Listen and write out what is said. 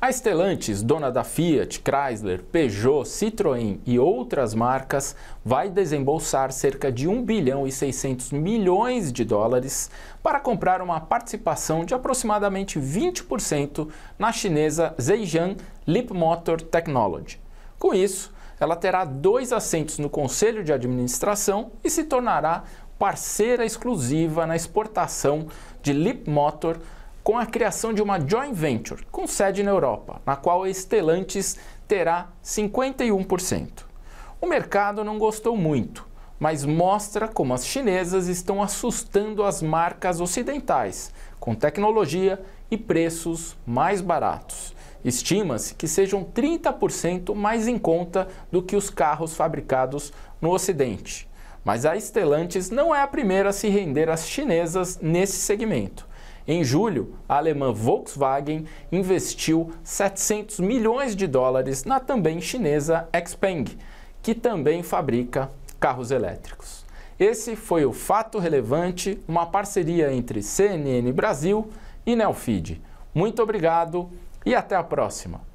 A Stellantis, dona da Fiat, Chrysler, Peugeot, Citroën e outras marcas, vai desembolsar cerca de 1 bilhão e 600 milhões de dólares para comprar uma participação de aproximadamente 20% na chinesa Zhejiang Motor Technology. Com isso, ela terá dois assentos no conselho de administração e se tornará parceira exclusiva na exportação de Leap Motor com a criação de uma joint venture com sede na Europa, na qual a Stellantis terá 51%. O mercado não gostou muito, mas mostra como as chinesas estão assustando as marcas ocidentais com tecnologia e preços mais baratos. Estima-se que sejam 30% mais em conta do que os carros fabricados no Ocidente. Mas a Stellantis não é a primeira a se render às chinesas nesse segmento. Em julho, a alemã Volkswagen investiu 700 milhões de dólares na também chinesa Xpeng, que também fabrica carros elétricos. Esse foi o Fato Relevante, uma parceria entre CNN Brasil e Nelfeed. Muito obrigado e até a próxima!